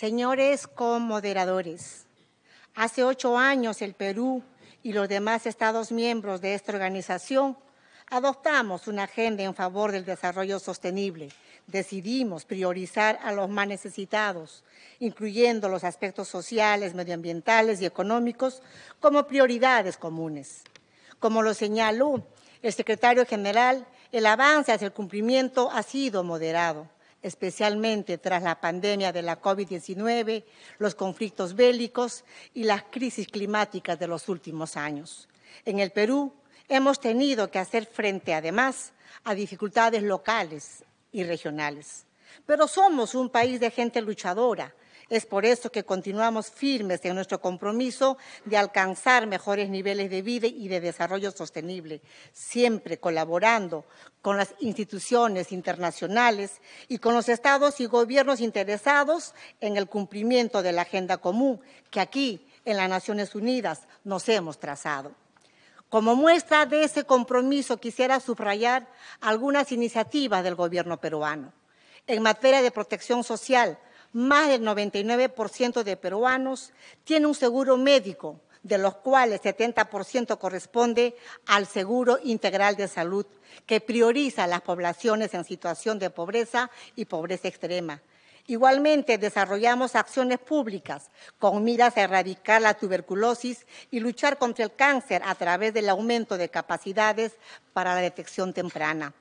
Señores comoderadores, hace ocho años el Perú y los demás Estados miembros de esta organización adoptamos una agenda en favor del desarrollo sostenible. Decidimos priorizar a los más necesitados, incluyendo los aspectos sociales, medioambientales y económicos como prioridades comunes. Como lo señaló el secretario general, el avance hacia el cumplimiento ha sido moderado especialmente tras la pandemia de la COVID-19, los conflictos bélicos y las crisis climáticas de los últimos años. En el Perú hemos tenido que hacer frente, además, a dificultades locales y regionales. Pero somos un país de gente luchadora es por eso que continuamos firmes en nuestro compromiso de alcanzar mejores niveles de vida y de desarrollo sostenible, siempre colaborando con las instituciones internacionales y con los estados y gobiernos interesados en el cumplimiento de la agenda común que aquí en las Naciones Unidas nos hemos trazado. Como muestra de ese compromiso, quisiera subrayar algunas iniciativas del gobierno peruano. En materia de protección social, más del 99% de peruanos tiene un seguro médico, de los cuales 70% corresponde al Seguro Integral de Salud, que prioriza a las poblaciones en situación de pobreza y pobreza extrema. Igualmente, desarrollamos acciones públicas con miras a erradicar la tuberculosis y luchar contra el cáncer a través del aumento de capacidades para la detección temprana.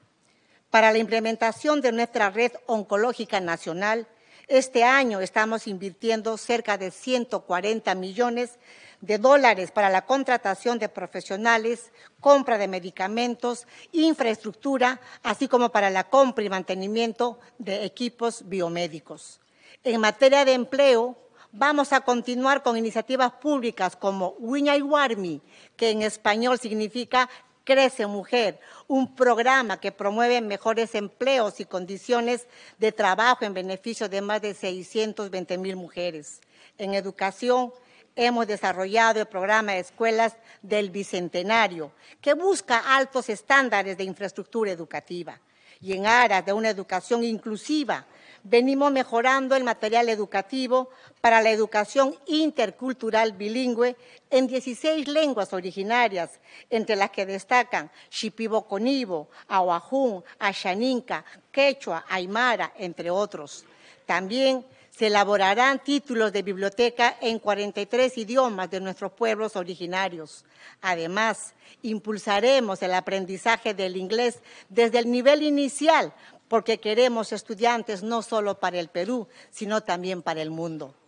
Para la implementación de nuestra red oncológica nacional, este año estamos invirtiendo cerca de 140 millones de dólares para la contratación de profesionales, compra de medicamentos, infraestructura, así como para la compra y mantenimiento de equipos biomédicos. En materia de empleo, vamos a continuar con iniciativas públicas como Wiña y Warmi, que en español significa Crece Mujer, un programa que promueve mejores empleos y condiciones de trabajo en beneficio de más de 620 mil mujeres. En educación, hemos desarrollado el programa de escuelas del Bicentenario, que busca altos estándares de infraestructura educativa y en aras de una educación inclusiva venimos mejorando el material educativo para la educación intercultural bilingüe en 16 lenguas originarias, entre las que destacan Shipibo-Conibo, Aguajún, Ashaninka, Quechua, Aymara, entre otros. También se elaborarán títulos de biblioteca en 43 idiomas de nuestros pueblos originarios. Además, impulsaremos el aprendizaje del inglés desde el nivel inicial porque queremos estudiantes no solo para el Perú, sino también para el mundo.